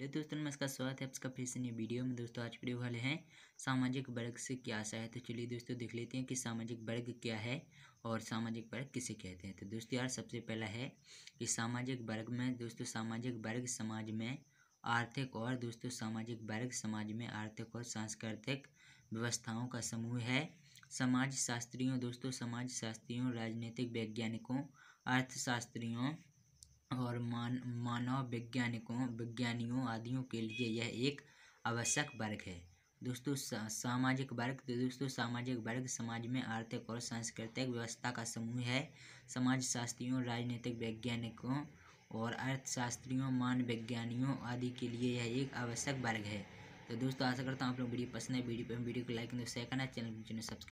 hello दोस्तों नमस्कार स्वागत है आपका फिर से नई वीडियो में दोस्तों आज वीडियो वाले हैं सामाजिक वर्ग से क्या आशा है तो चलिए दोस्तों देख लेते हैं कि सामाजिक वर्ग क्या है और सामाजिक वर्ग किसे कहते हैं तो दोस्तों यार सबसे पहला है कि सामाजिक वर्ग में दोस्तों सामाजिक वर्ग समाज में आर्थिक और दोस्तों सामाजिक वर्ग समाज में आर्थिक और सांस्कृतिक व्यवस्थाओं का समूह है समाज शास्त्रियों दोस्तों समाज शास्त्रियों राजनीतिक वैज्ञानिकों अर्थशास्त्रियों मान, मानव वैज्ञानिकों विज्ञानियों आदियों के लिए यह एक आवश्यक वर्ग है दोस्तों सामाजिक वर्ग तो दोस्तों सामाजिक वर्ग समाज में आर्थिक और सांस्कृतिक व्यवस्था का समूह है समाजशास्त्रियों राजनीतिक वैज्ञानिकों और अर्थशास्त्रियों मान वैज्ञानियों आदि के लिए यह एक आवश्यक वर्ग है तो दोस्तों आशा करता हूँ आप लोग वीडियो पसंद है वीडियो पर वीडियो को लाइक शेयर करना चैनल सब्सक्राइब